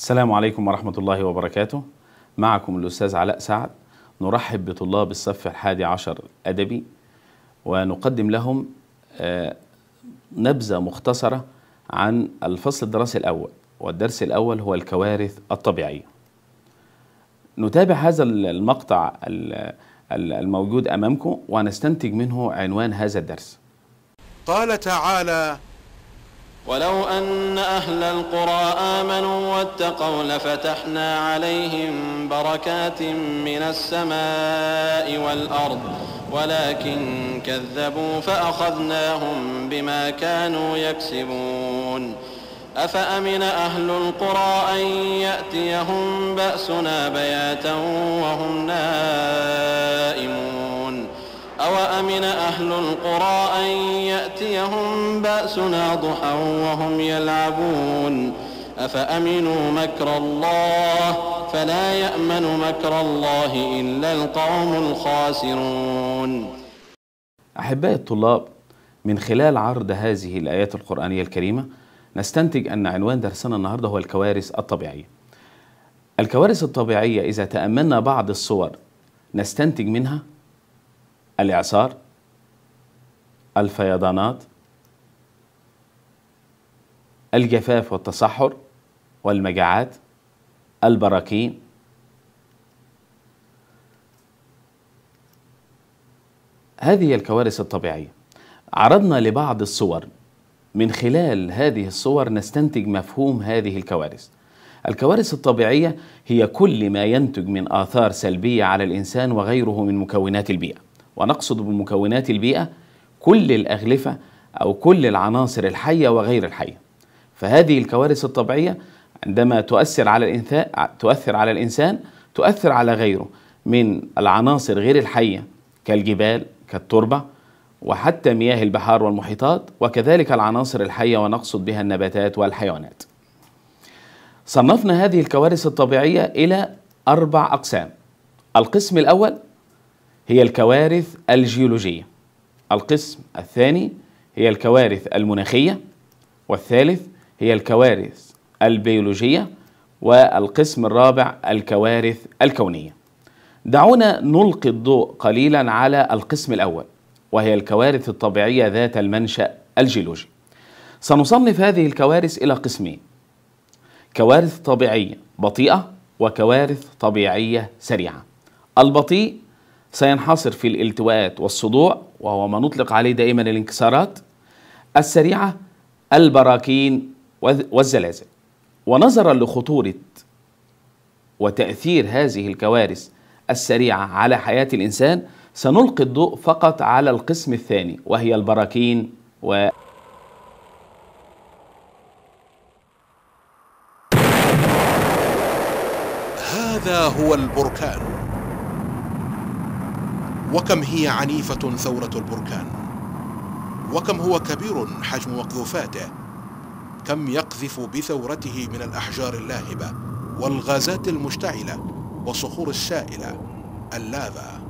السلام عليكم ورحمة الله وبركاته معكم الأستاذ علاء سعد نرحب بطلاب الصف الحادي عشر أدبي ونقدم لهم آه، نبذة مختصرة عن الفصل الدراسي الأول والدرس الأول هو الكوارث الطبيعية نتابع هذا المقطع الموجود أمامكم ونستنتج منه عنوان هذا الدرس قال تعالى ولو أن أهل القرى آمنوا واتقوا لفتحنا عليهم بركات من السماء والأرض ولكن كذبوا فأخذناهم بما كانوا يكسبون أفأمن أهل القرى أن يأتيهم بأسنا بياتا وهم نائمون أوأمن أهل القرى أن يأتيهم بأسنا ضحى وهم يلعبون أفأمنوا مكر الله فلا يأمن مكر الله إلا القوم الخاسرون أحبائي الطلاب من خلال عرض هذه الآيات القرآنية الكريمة نستنتج أن عنوان درسنا النهاردة هو الكوارث الطبيعية الكوارث الطبيعية إذا تأملنا بعض الصور نستنتج منها الإعصار الفيضانات الجفاف والتصحر والمجاعات البراكين هذه الكوارث الطبيعية عرضنا لبعض الصور من خلال هذه الصور نستنتج مفهوم هذه الكوارث الكوارث الطبيعية هي كل ما ينتج من آثار سلبية على الإنسان وغيره من مكونات البيئة ونقصد بمكونات البيئة كل الأغلفة أو كل العناصر الحية وغير الحية فهذه الكوارث الطبيعية عندما تؤثر على الإنسان تؤثر على الإنسان تؤثر على غيره من العناصر غير الحية كالجبال كالتربة وحتى مياه البحار والمحيطات وكذلك العناصر الحية ونقصد بها النباتات والحيوانات صنفنا هذه الكوارث الطبيعية إلى أربع أقسام القسم الأول هي الكوارث الجيولوجية القسم الثاني هي الكوارث المناخية والثالث هي الكوارث البيولوجية والقسم الرابع الكوارث الكونية دعونا نلقي الضوء قليلا على القسم الأول وهي الكوارث الطبيعية ذات المنشأ الجيولوجي سنصنف هذه الكوارث إلى قسمين كوارث طبيعية بطيئة وكوارث طبيعية سريعة البطيء سينحصر في الالتواءات والصدوع وهو ما نطلق عليه دائما الانكسارات السريعة البراكين والزلازل ونظرا لخطورة وتأثير هذه الكوارث السريعة على حياة الإنسان سنلقي الضوء فقط على القسم الثاني وهي البراكين و هذا هو البركان وكم هي عنيفة ثورة البركان وكم هو كبير حجم مقذوفاته كم يقذف بثورته من الأحجار اللاهبة والغازات المشتعلة والصخور السائلة اللاذا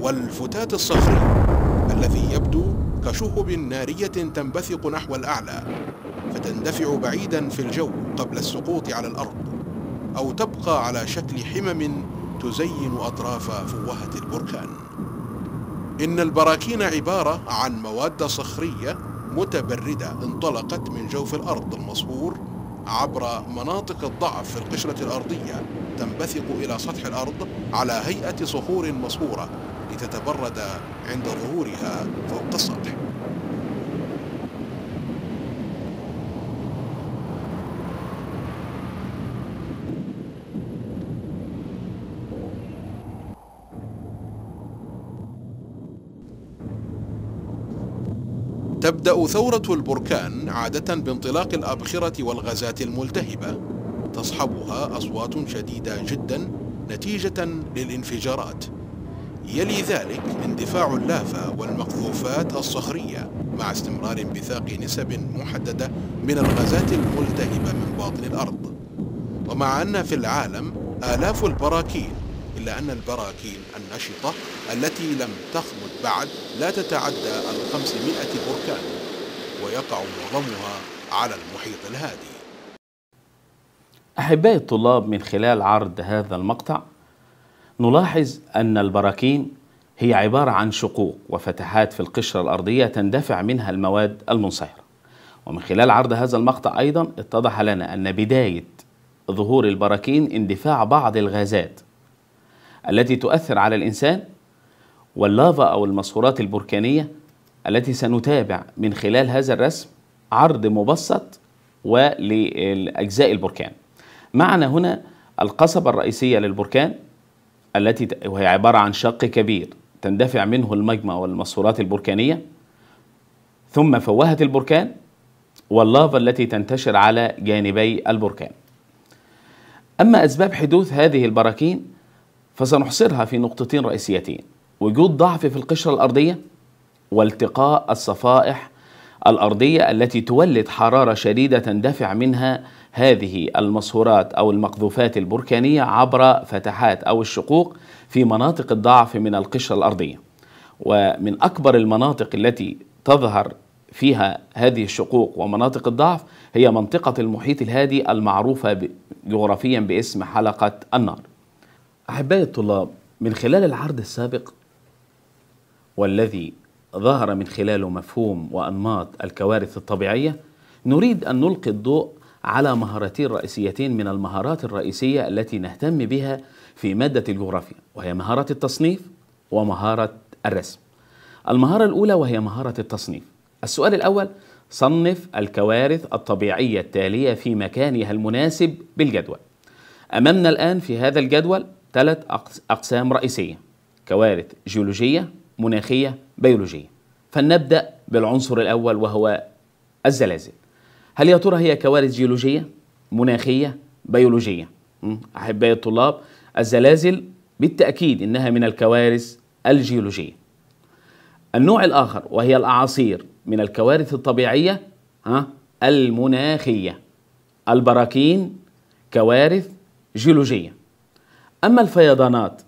والفتات الصخري الذي يبدو كشهب نارية تنبثق نحو الأعلى فتندفع بعيدا في الجو قبل السقوط على الأرض أو تبقى على شكل حمم تزين أطراف فوهة البركان إن البراكين عبارة عن مواد صخرية متبردة انطلقت من جوف الأرض المصهور عبر مناطق الضعف في القشرة الأرضية تنبثق إلى سطح الأرض على هيئة صخور مصهورة لتتبرد عند ظهورها فوق السطح تبدأ ثورة البركان عادة بانطلاق الأبخرة والغازات الملتهبة تصحبها أصوات شديدة جدا نتيجة للانفجارات يلي ذلك اندفاع اللافا والمقذوفات الصخرية مع استمرار انبثاق نسب محددة من الغازات الملتهبة من باطن الأرض ومع أن في العالم آلاف البراكين إلا أن البراكين النشطة التي لم تخمد بعد لا تتعدى الخمسمائة بركان ويقع معظمها على المحيط الهادي أحبائي الطلاب من خلال عرض هذا المقطع نلاحظ أن البراكين هي عبارة عن شقوق وفتحات في القشرة الأرضية تندفع منها المواد المنصهرة ومن خلال عرض هذا المقطع أيضا اتضح لنا أن بداية ظهور البراكين اندفاع بعض الغازات التي تؤثر على الإنسان واللافا أو المسورات البركانية التي سنتابع من خلال هذا الرسم عرض مبسط ولأجزاء البركان معنا هنا القصبة الرئيسية للبركان التي وهي عبارة عن شق كبير تندفع منه المجمع والمسورات البركانية ثم فوهة البركان واللافا التي تنتشر على جانبي البركان أما أسباب حدوث هذه البراكين فسنحصرها في نقطتين رئيسيتين وجود ضعف في القشرة الأرضية والتقاء الصفائح الأرضية التي تولد حرارة شديدة تندفع منها هذه المصهورات أو المقذوفات البركانية عبر فتحات أو الشقوق في مناطق الضعف من القشرة الأرضية ومن أكبر المناطق التي تظهر فيها هذه الشقوق ومناطق الضعف هي منطقة المحيط الهادي المعروفة جغرافيا باسم حلقة النار أحبائي الطلاب من خلال العرض السابق والذي ظهر من خلاله مفهوم وأنماط الكوارث الطبيعية نريد أن نلقي الضوء على مهارتين رئيسيتين من المهارات الرئيسية التي نهتم بها في مادة الجغرافيا وهي مهارة التصنيف ومهارة الرسم المهارة الأولى وهي مهارة التصنيف السؤال الأول صنف الكوارث الطبيعية التالية في مكانها المناسب بالجدول أمامنا الآن في هذا الجدول ثلاث أقسام رئيسية كوارث جيولوجية مناخية بيولوجية فلنبدأ بالعنصر الأول وهو الزلازل هل يا ترى هي كوارث جيولوجية مناخية بيولوجية أحبائي الطلاب الزلازل بالتأكيد إنها من الكوارث الجيولوجية النوع الآخر وهي الأعاصير من الكوارث الطبيعية المناخية البراكين كوارث جيولوجيه أما الفيضانات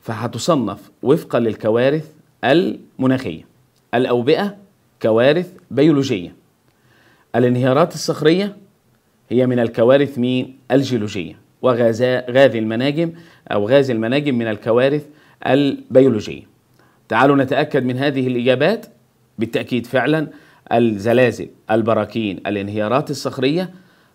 فهتصنف وفقا للكوارث المناخية الأوبئة كوارث بيولوجية الانهيارات الصخرية هي من الكوارث مين الجيولوجية غاز المناجم أو غاز المناجم من الكوارث البيولوجية تعالوا نتأكد من هذه الإجابات بالتأكيد فعلا الزلازل البراكين الانهيارات الصخرية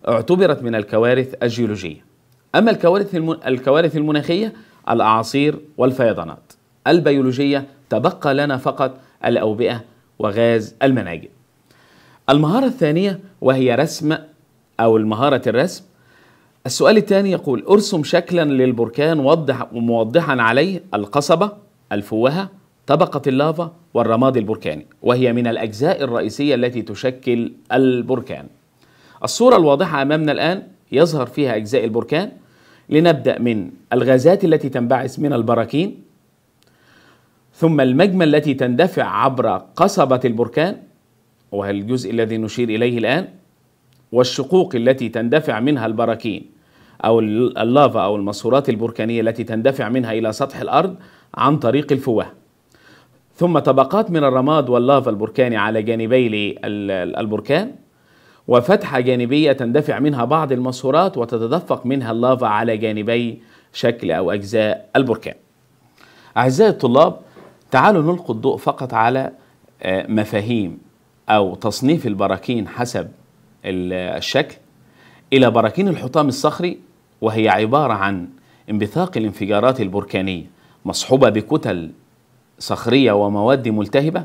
اعتبرت من الكوارث الجيولوجية أما الكوارث الكوارث المناخية الأعاصير والفيضانات البيولوجية تبقى لنا فقط الأوبئة وغاز المناجم المهارة الثانية وهي رسم أو المهارة الرسم السؤال الثاني يقول ارسم شكلا للبركان وضح موضحا عليه القصبة الفوهة طبقة اللافا والرماد البركاني وهي من الأجزاء الرئيسية التي تشكل البركان الصورة الواضحة أمامنا الآن يظهر فيها أجزاء البركان لنبدأ من الغازات التي تنبعث من البراكين ثم المجمى التي تندفع عبر قصبة البركان وهو الجزء الذي نشير إليه الآن والشقوق التي تندفع منها البراكين أو اللافا أو المصورات البركانية التي تندفع منها إلى سطح الأرض عن طريق الفوه ثم طبقات من الرماد واللافا البركاني على جانبي البركان وفتحة جانبية تندفع منها بعض الماسورات وتتدفق منها اللافا على جانبي شكل أو أجزاء البركان أعزائي الطلاب تعالوا نلقي الضوء فقط على آه، مفاهيم أو تصنيف البراكين حسب الشكل إلى براكين الحطام الصخري وهي عبارة عن انبثاق الانفجارات البركانية مصحوبة بكتل صخرية ومواد ملتهبة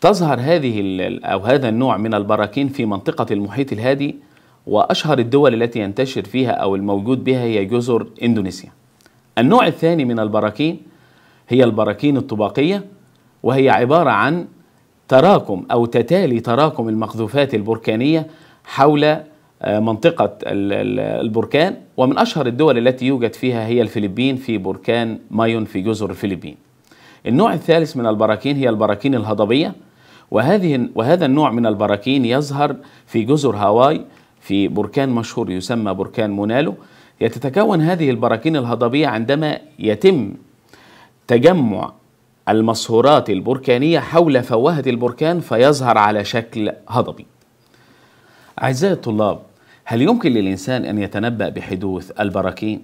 تظهر هذه أو هذا النوع من البراكين في منطقة المحيط الهادي وأشهر الدول التي ينتشر فيها أو الموجود بها هي جزر إندونيسيا النوع الثاني من البراكين هي البراكين الطباقية وهي عبارة عن تراكم أو تتالي تراكم المقذوفات البركانية حول آه، منطقة البركان ومن أشهر الدول التي يوجد فيها هي الفلبين في بركان مايون في جزر الفلبين النوع الثالث من البراكين هي البراكين الهضبية وهذه وهذا النوع من البراكين يظهر في جزر هاواي في بركان مشهور يسمى بركان مونالو يتتكون هذه البراكين الهضبية عندما يتم تجمع المصهورات البركانية حول فوهة البركان فيظهر على شكل هضبي أعزائي الطلاب هل يمكن للإنسان أن يتنبأ بحدوث البراكين؟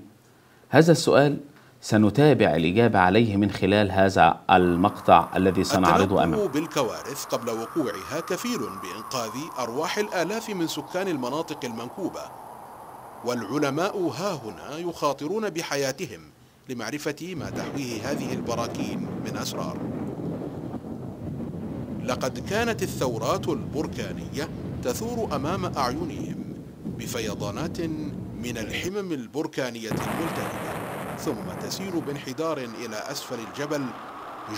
هذا السؤال سنتابع الإجابة عليه من خلال هذا المقطع الذي سنعرضه أمامك بالكوارث قبل وقوعها كفيل بإنقاذ أرواح الآلاف من سكان المناطق المنكوبة والعلماء ها هنا يخاطرون بحياتهم لمعرفة ما تحويه هذه البراكين من أسرار لقد كانت الثورات البركانية تثور أمام أعينهم بفيضانات من الحمم البركانية الملتهبة ثم تسير بانحدار إلى أسفل الجبل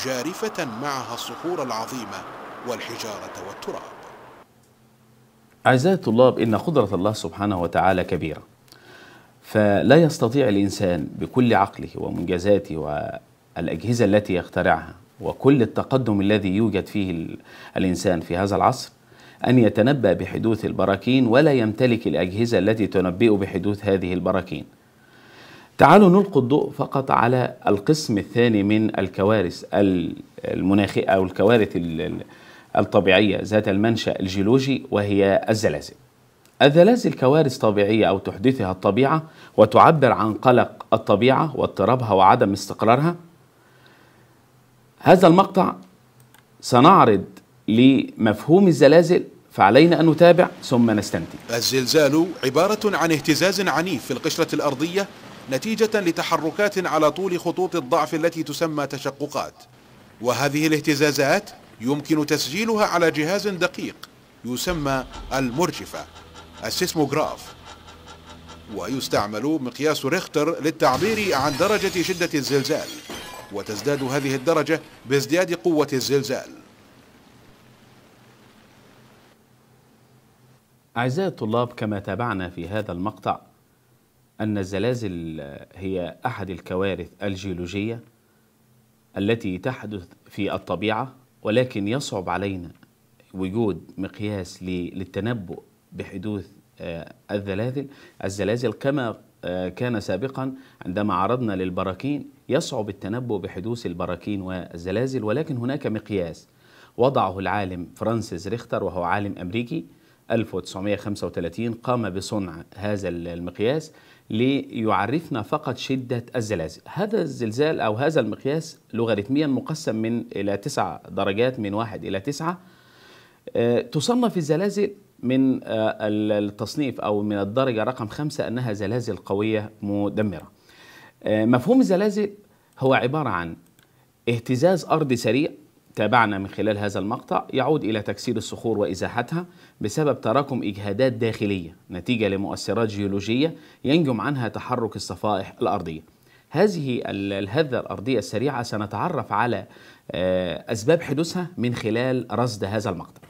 جارفة معها الصخور العظيمة والحجارة والتراب أعزائي الطلاب إن قدرة الله سبحانه وتعالى كبيرة فلا يستطيع الإنسان بكل عقله ومنجزاته والأجهزة التي يخترعها وكل التقدم الذي يوجد فيه الإنسان في هذا العصر أن يتنبأ بحدوث البراكين ولا يمتلك الأجهزة التي تنبئه بحدوث هذه البراكين تعالوا نلقي الضوء فقط على القسم الثاني من الكوارث المناخية أو الكوارث الطبيعية ذات المنشأ الجيولوجي وهي الزلازل الزلازل كوارث طبيعية أو تحدثها الطبيعة وتعبر عن قلق الطبيعة واضطرابها وعدم استقرارها هذا المقطع سنعرض لمفهوم الزلازل فعلينا أن نتابع ثم نستمتع الزلزال عبارة عن اهتزاز عنيف في القشرة الأرضية نتيجة لتحركات على طول خطوط الضعف التي تسمى تشققات وهذه الاهتزازات يمكن تسجيلها على جهاز دقيق يسمى المرجفة السيسموغراف ويستعمل مقياس ريختر للتعبير عن درجة شدة الزلزال وتزداد هذه الدرجة بازدياد قوة الزلزال أعزائي الطلاب كما تابعنا في هذا المقطع أن الزلازل هي أحد الكوارث الجيولوجية التي تحدث في الطبيعة ولكن يصعب علينا وجود مقياس للتنبؤ بحدوث آه، الزلازل الزلازل كما آه، كان سابقا عندما عرضنا للبراكين يصعب التنبؤ بحدوث البراكين والزلازل ولكن هناك مقياس وضعه العالم فرانسيس ريختر وهو عالم أمريكي 1935 قام بصنع هذا المقياس ليعرفنا فقط شدة الزلازل هذا الزلزال أو هذا المقياس لوغاريتميا مقسم من إلى تسع درجات من واحد إلى تسعة آه، تصنف الزلازل من آه، التصنيف أو من الدرجة رقم خمسة أنها زلازل قوية مدمرة آه، مفهوم الزلازل هو عبارة عن اهتزاز أرضي سريع تابعنا من خلال هذا المقطع يعود إلى تكسير الصخور وإزاحتها بسبب تراكم إجهادات داخلية نتيجة لمؤثرات جيولوجية ينجم عنها تحرك الصفائح الأرضية هذه الهذة الأرضية السريعة سنتعرف على آه، أسباب حدوثها من خلال رصد هذا المقطع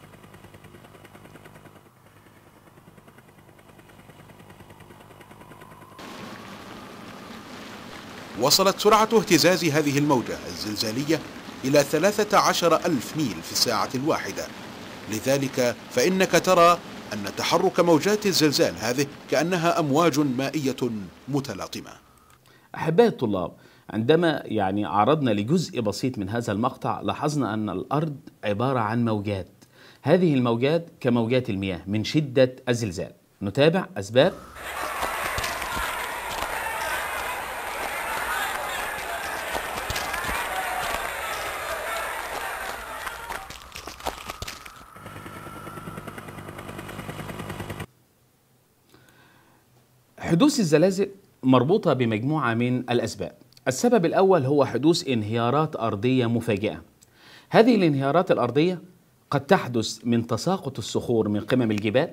وصلت سرعة اهتزاز هذه الموجة الزلزالية إلى 13 ألف ميل في الساعة الواحدة لذلك فإنك ترى أن تحرك موجات الزلزال هذه كأنها أمواج مائية متلاطمة أحبائي الطلاب عندما يعني عرضنا لجزء بسيط من هذا المقطع لاحظنا أن الأرض عبارة عن موجات هذه الموجات كموجات المياه من شدة الزلزال نتابع أسباب حدوث الزلازل مربوطة بمجموعة من الأسباب السبب الأول هو حدوث انهيارات أرضية مفاجئة هذه الانهيارات الأرضية قد تحدث من تساقط الصخور من قمم الجبال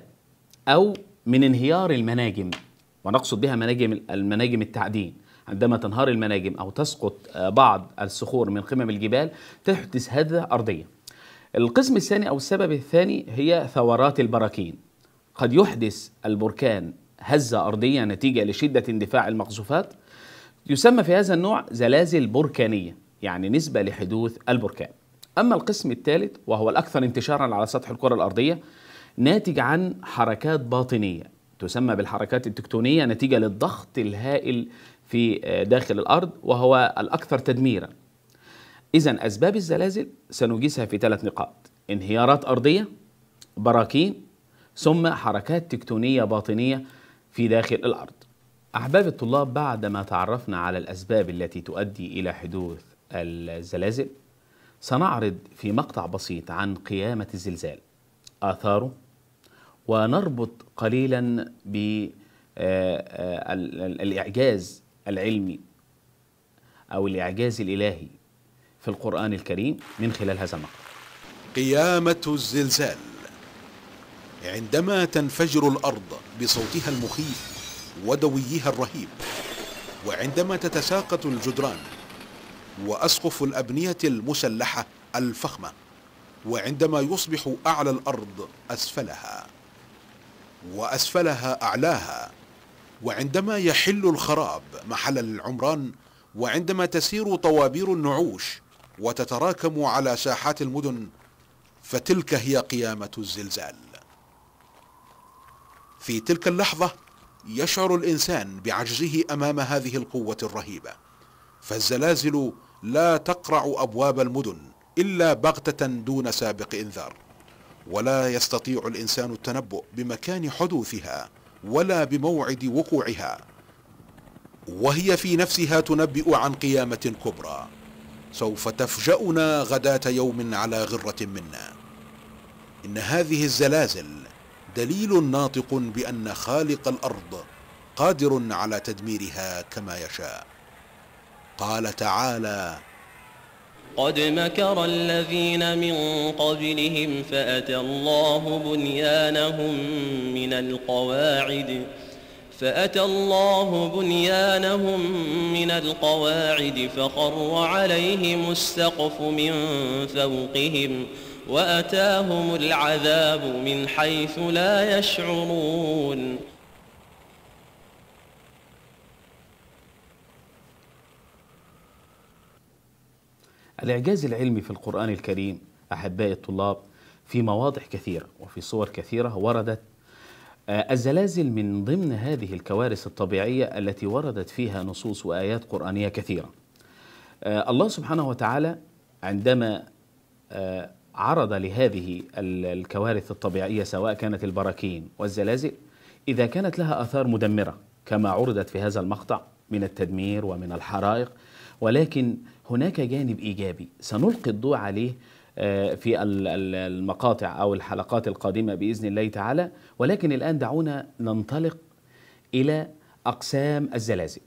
أو من انهيار المناجم ونقصد بها مناجم المناجم التعدين عندما تنهار المناجم أو تسقط آه، بعض الصخور من قمم الجبال تحدث هذا أرضية القسم الثاني أو السبب الثاني هي ثورات البراكين قد يحدث البركان هزة أرضية نتيجة لشدة اندفاع المقذوفات يسمى في هذا النوع زلازل بركانية يعني نسبة لحدوث البركان أما القسم الثالث وهو الأكثر انتشارا على سطح الكرة الأرضية ناتج عن حركات باطنية تسمى بالحركات التكتونية نتيجة للضغط الهائل في آه، داخل الأرض وهو الأكثر تدميرا إذا أسباب الزلازل سنجيزها في ثلاث نقاط انهيارات أرضية براكين ثم حركات تكتونية باطنية في داخل الأرض أحباب الطلاب بعدما تعرفنا على الأسباب التي تؤدي إلى حدوث الزلازل سنعرض في مقطع بسيط عن قيامة الزلزال آثاره ونربط قليلا بالإعجاز آه، آه، العلمي أو الإعجاز الإلهي في القرآن الكريم من خلال هذا المقطع قيامة الزلزال عندما تنفجر الارض بصوتها المخيف ودويها الرهيب وعندما تتساقط الجدران واسقف الابنيه المسلحه الفخمه وعندما يصبح اعلى الارض اسفلها واسفلها اعلاها وعندما يحل الخراب محل العمران وعندما تسير طوابير النعوش وتتراكم على ساحات المدن فتلك هي قيامه الزلزال في تلك اللحظة يشعر الإنسان بعجزه أمام هذه القوة الرهيبة فالزلازل لا تقرع أبواب المدن إلا بغتة دون سابق إنذار ولا يستطيع الإنسان التنبؤ بمكان حدوثها ولا بموعد وقوعها وهي في نفسها تنبئ عن قيامة كبرى سوف تفجأنا غداة يوم على غرة منا إن هذه الزلازل دليل ناطق بان خالق الارض قادر على تدميرها كما يشاء قال تعالى قد مكر الذين من قبلهم فاتى الله بنيانهم من القواعد فاتى الله بنيانهم من القواعد فخر عليهم السقف من فوقهم وأتاهم العذاب من حيث لا يشعرون الإعجاز العلمي في القرآن الكريم أحبائي الطلاب في مواضع كثيرة وفي صور كثيرة وردت آه، الزلازل من ضمن هذه الكوارث الطبيعية التي وردت فيها نصوص وآيات قرآنية كثيرة آه، الله سبحانه وتعالى عندما آه، عرض لهذه الكوارث الطبيعية سواء كانت البراكين والزلازل إذا كانت لها آثار مدمرة كما عرضت في هذا المقطع من التدمير ومن الحرائق ولكن هناك جانب إيجابي سنلقي الضوء عليه آه، في المقاطع أو الحلقات القادمة بإذن الله تعالى ولكن الآن دعونا ننطلق إلى أقسام الزلازل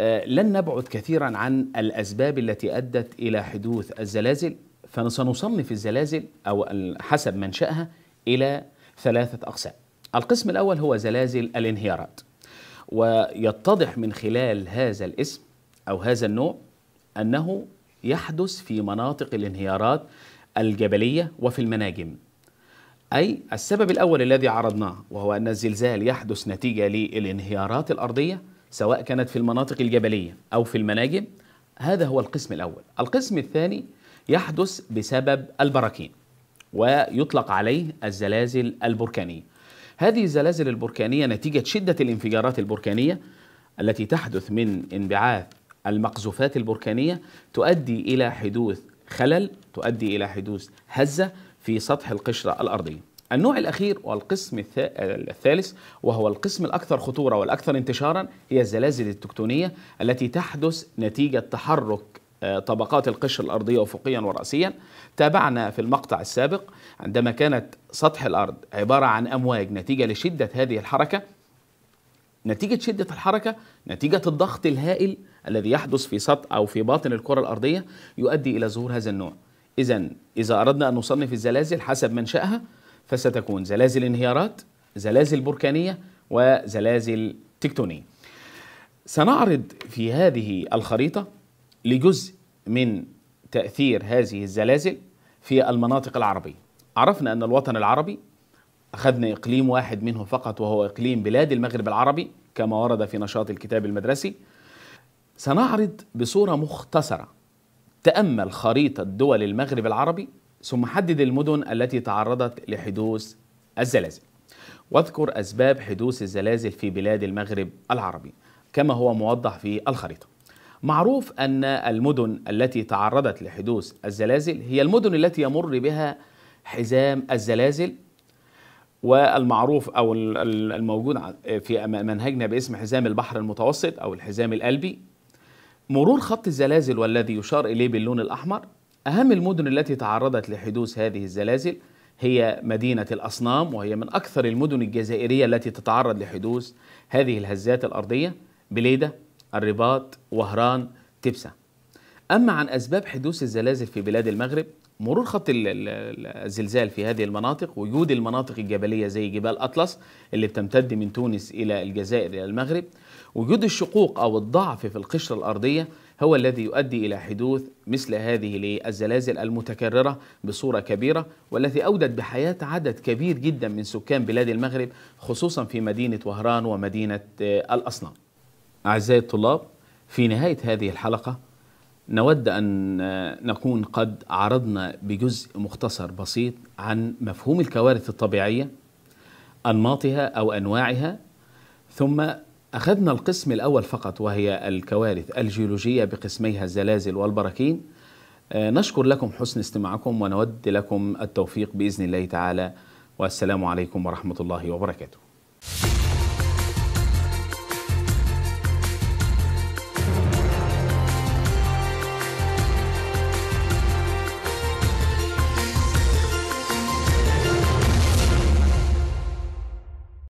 آه، لن نبعد كثيرا عن الأسباب التي أدت إلى حدوث الزلازل فسنصنف الزلازل أو حسب منشأها إلى ثلاثة أقسام القسم الأول هو زلازل الانهيارات ويتضح من خلال هذا الاسم أو هذا النوع أنه يحدث في مناطق الانهيارات الجبلية وفي المناجم أي السبب الأول الذي عرضناه وهو أن الزلزال يحدث نتيجة للانهيارات الأرضية سواء كانت في المناطق الجبلية أو في المناجم هذا هو القسم الأول القسم الثاني يحدث بسبب البراكين ويطلق عليه الزلازل البركانية هذه الزلازل البركانية نتيجة شدة الانفجارات البركانية التي تحدث من انبعاث المقذوفات البركانية تؤدي إلى حدوث خلل تؤدي إلى حدوث هزة في سطح القشرة الأرضية النوع الأخير والقسم الثالث وهو القسم الأكثر خطورة والأكثر انتشارا هي الزلازل التكتونية التي تحدث نتيجة تحرك طبقات القشره الارضيه افقيا وراسيا تابعنا في المقطع السابق عندما كانت سطح الارض عباره عن امواج نتيجه لشده هذه الحركه نتيجه شده الحركه نتيجه الضغط الهائل الذي يحدث في سطح او في باطن الكره الارضيه يؤدي الى ظهور هذا النوع اذا اذا اردنا ان نصنف الزلازل حسب منشاها فستكون زلازل انهيارات زلازل بركانيه وزلازل تكتونيه سنعرض في هذه الخريطه لجزء من تأثير هذه الزلازل في المناطق العربية عرفنا أن الوطن العربي أخذنا إقليم واحد منه فقط وهو إقليم بلاد المغرب العربي كما ورد في نشاط الكتاب المدرسي سنعرض بصورة مختصرة تأمل خريطة دول المغرب العربي ثم حدد المدن التي تعرضت لحدوث الزلازل واذكر أسباب حدوث الزلازل في بلاد المغرب العربي كما هو موضح في الخريطة معروف أن المدن التي تعرضت لحدوث الزلازل هي المدن التي يمر بها حزام الزلازل والمعروف أو الموجود في منهجنا باسم حزام البحر المتوسط أو الحزام القلبي مرور خط الزلازل والذي يشار إليه باللون الأحمر أهم المدن التي تعرضت لحدوث هذه الزلازل هي مدينة الأصنام وهي من أكثر المدن الجزائرية التي تتعرض لحدوث هذه الهزات الأرضية بليدة الرباط وهران تبسة أما عن أسباب حدوث الزلازل في بلاد المغرب مرور خط الزلزال في هذه المناطق وجود المناطق الجبلية زي جبال أطلس اللي بتمتد من تونس إلى الجزائر إلى المغرب وجود الشقوق أو الضعف في القشرة الأرضية هو الذي يؤدي إلى حدوث مثل هذه الزلازل المتكررة بصورة كبيرة والتي أودت بحياة عدد كبير جدا من سكان بلاد المغرب خصوصا في مدينة وهران ومدينة آه، الأصنام أعزائي الطلاب في نهاية هذه الحلقة نود أن نكون قد عرضنا بجزء مختصر بسيط عن مفهوم الكوارث الطبيعية أنماطها أو أنواعها ثم أخذنا القسم الأول فقط وهي الكوارث الجيولوجية بقسميها الزلازل والبراكين آه، نشكر لكم حسن استماعكم ونود لكم التوفيق بإذن الله تعالى والسلام عليكم ورحمة الله وبركاته